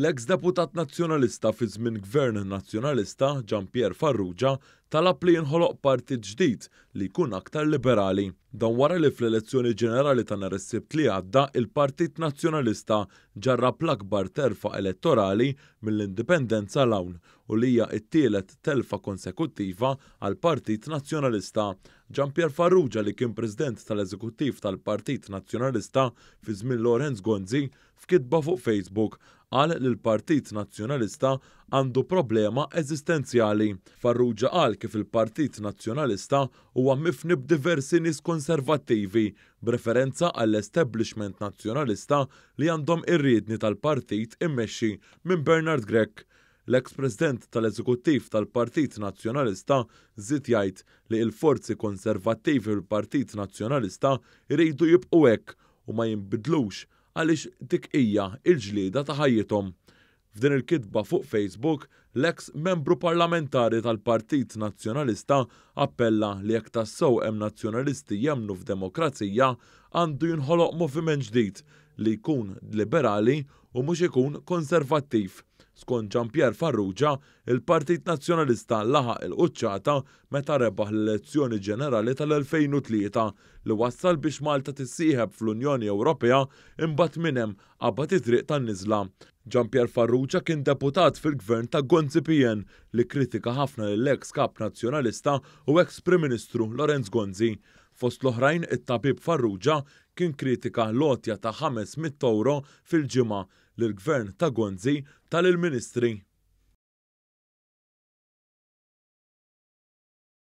L-eks deputat nazzjonalista fi żmien gvern nazzjonalista Jean-Pierre Farrugia talab li jinħoloq partit ġdid li jkun aktar liberali. Dan wara li fl-elezzjoni ġenerali ta' nhar sibt li għadda il-Partit Nazzjonalista ġarrab l-akbar terfa elettorali mill-indipendenza l u li hija t-tielet telfa konsekuttiva għal Partit Nazzjonalista. Ġampier Farrugia li kien president tal-eżekuttiv tal-Partit Nazzjonalista fi żmien Lorenz Gonzi f'kitba fuq Facebook għal li l-Partit Nazzjonalista għandu problema eżistenzjali. Farrugia għal kif il-Partit Nazzjonalista huwa mifni b'diversi nies konservattivi b'referenza għall-establishment nazzjonalista li għandhom irridni tal-partit immexxi minn Bernard Grek. L-ex-president tal-eżekuttiv tal-Partit Nazzjonalista żied jgħid li l-forzi konservattivi u l-Partit Nazzjonalista jridu jibqu hekk u ma jinbidlux għaliex dik hija l ġlieda ta' ħajjithom. F'din il-kitba fuq Facebook, l-eks membru parlamentari tal-Partit Nazzjonalista appella li jekk tassew hemm nazzjonalisti jemnu f'demokrazija għandu jinħoloq moviment ġdid li jkun liberali u mhux ikun konservattiv. Skont Ġampier Farrugia, il-Partit Nazzjonalista laħaq il-quċċata meta rebaħ l-elezzjoni ġenerali tal-2003 li wassal biex Malta tissieħeb fl-Unjoni Ewropea imbagħad minnem qabad it-triq tan-niżla. Ġampier Farrugia kien deputat fil-gvern ta' Gonzi Pien li kritika ħafna l-eks kap nazjonalista u Ex prim ministru Lorenz Gonzi. Fost l-oħrajn it-tabib Farrugia kien kritika l-otja ta' 500 Toro fil-ġimgħa l-gvern ta' Gonzi tal-il-ministri